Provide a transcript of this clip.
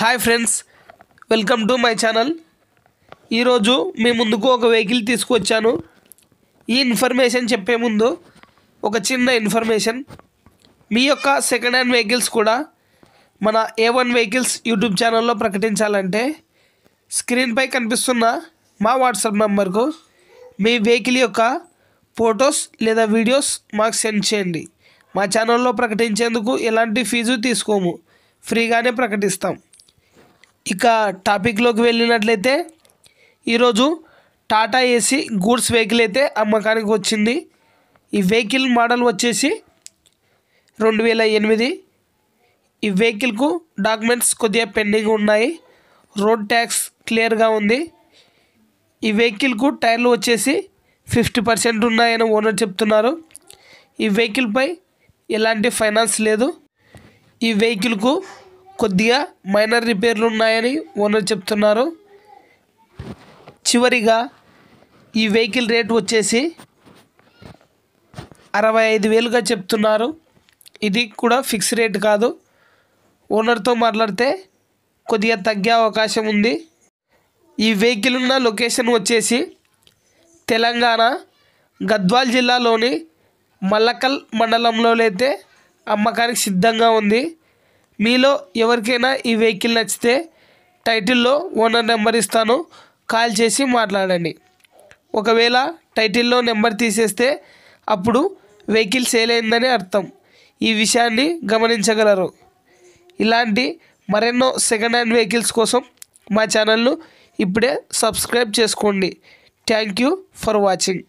hi friends welcome to my channel ఈరోజు మీ ముందుకు ఒక వెహికల్ తీసుకొచ్చాను ఈ ఇన్ఫర్మేషన్ చెప్పే ముందు ఒక చిన్న ఇన్ఫర్మేషన్ మీ యొక్క సెకండ్ హ్యాండ్ వెహికల్స్ కూడా మన ఏ వన్ వెహికల్స్ యూట్యూబ్ ఛానల్లో ప్రకటించాలంటే స్క్రీన్పై కనిపిస్తున్న మా వాట్సాప్ నెంబర్కు మీ వెహికల్ యొక్క ఫొటోస్ లేదా వీడియోస్ మాకు సెండ్ చేయండి మా ఛానల్లో ప్రకటించేందుకు ఎలాంటి ఫీజు తీసుకోము ఫ్రీగానే ప్రకటిస్తాం ఇక టాపిక్లోకి వెళ్ళినట్లయితే ఈరోజు టాటా ఏసీ గూడ్స్ వెహికల్ అయితే అమ్మకానికి వచ్చింది ఈ వెహికల్ మోడల్ వచ్చేసి రెండు వేల ఎనిమిది ఈ వెహికల్కు డాక్యుమెంట్స్ కొద్దిగా పెండింగ్ ఉన్నాయి రోడ్ ట్యాక్స్ క్లియర్గా ఉంది ఈ వెహికల్కు టైర్లు వచ్చేసి ఫిఫ్టీ పర్సెంట్ ఉన్నాయని ఓనర్ చెప్తున్నారు ఈ వెహికల్పై ఎలాంటి ఫైనాన్స్ లేదు ఈ వెహికల్కు కొద్దిగా మైనర్ రిపేర్లు ఉన్నాయని ఓనర్ చెప్తున్నారు చివరిగా ఈ వెహికల్ రేట్ వచ్చేసి అరవై ఐదు వేలుగా చెప్తున్నారు ఇది కూడా ఫిక్స్ రేట్ కాదు ఓనర్తో మాట్లాడితే కొద్దిగా తగ్గే అవకాశం ఉంది ఈ వెహికల్ ఉన్న లొకేషన్ వచ్చేసి తెలంగాణ గద్వాల్ జిల్లాలోని మల్లకల్ మండలంలో అయితే అమ్మకానికి సిద్ధంగా ఉంది మీలో ఎవరికైనా ఈ వెహికల్ నచ్చితే టైటిల్లో ఓనర్ నెంబర్ ఇస్తాను కాల్ చేసి మాట్లాడండి ఒకవేళ టైటిల్లో నెంబర్ తీసేస్తే అప్పుడు వెహికల్ సేల్ అయిందని అర్థం ఈ విషయాన్ని గమనించగలరు ఇలాంటి మరెన్నో సెకండ్ హ్యాండ్ వెహికల్స్ కోసం మా ఛానల్ను ఇప్పుడే సబ్స్క్రైబ్ చేసుకోండి థ్యాంక్ యూ ఫర్ వాచింగ్